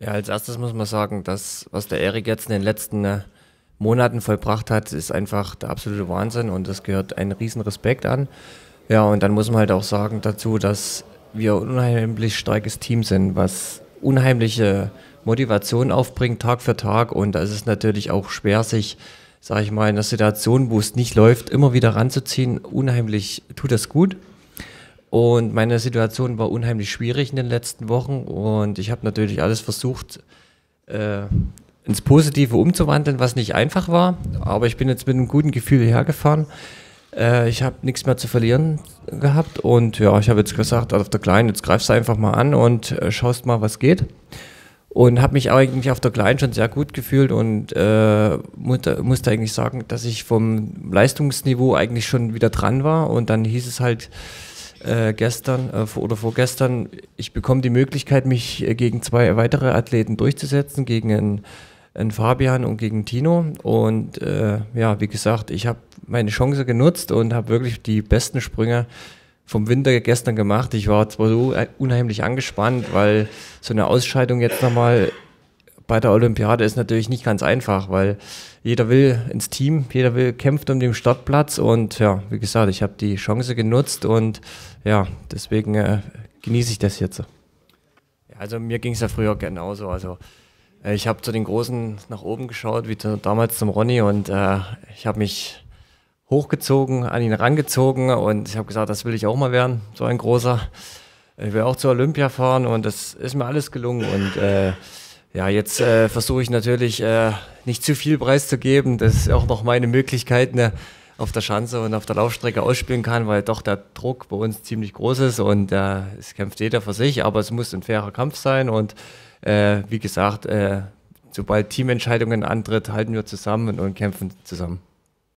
Ja, als erstes muss man sagen, das, was der Erik jetzt in den letzten äh, Monaten vollbracht hat, ist einfach der absolute Wahnsinn und das gehört einen riesen Respekt an. Ja, und dann muss man halt auch sagen dazu, dass wir ein unheimlich starkes Team sind, was unheimliche Motivation aufbringt Tag für Tag und es ist natürlich auch schwer, sich, sage ich mal, in einer Situation, wo es nicht läuft, immer wieder ranzuziehen. Unheimlich tut das gut und meine Situation war unheimlich schwierig in den letzten Wochen und ich habe natürlich alles versucht, äh, ins Positive umzuwandeln, was nicht einfach war. Aber ich bin jetzt mit einem guten Gefühl hergefahren. Äh, ich habe nichts mehr zu verlieren gehabt und ja, ich habe jetzt gesagt, auf der Kleinen, jetzt greifst du einfach mal an und äh, schaust mal, was geht. Und habe mich eigentlich auf der Kleinen schon sehr gut gefühlt und äh, musste eigentlich sagen, dass ich vom Leistungsniveau eigentlich schon wieder dran war. Und dann hieß es halt, äh, gestern äh, vor, oder vorgestern, ich bekomme die Möglichkeit, mich äh, gegen zwei weitere Athleten durchzusetzen, gegen einen, einen Fabian und gegen Tino. Und äh, ja, wie gesagt, ich habe meine Chance genutzt und habe wirklich die besten Sprünge vom Winter gestern gemacht. Ich war zwar so äh, unheimlich angespannt, weil so eine Ausscheidung jetzt nochmal bei der Olympiade ist natürlich nicht ganz einfach, weil jeder will ins Team, jeder will kämpft um den Startplatz und ja, wie gesagt, ich habe die Chance genutzt und ja, deswegen äh, genieße ich das jetzt. Also mir ging es ja früher genauso. Also äh, ich habe zu den Großen nach oben geschaut, wie zu, damals zum Ronny und äh, ich habe mich hochgezogen, an ihn rangezogen und ich habe gesagt, das will ich auch mal werden, so ein großer. Ich will auch zur Olympia fahren und das ist mir alles gelungen und äh, ja, jetzt äh, versuche ich natürlich äh, nicht zu viel preiszugeben, dass auch noch meine Möglichkeiten ne, auf der Schanze und auf der Laufstrecke ausspielen kann, weil doch der Druck bei uns ziemlich groß ist und äh, es kämpft jeder für sich, aber es muss ein fairer Kampf sein und äh, wie gesagt, äh, sobald Teamentscheidungen antritt, halten wir zusammen und kämpfen zusammen.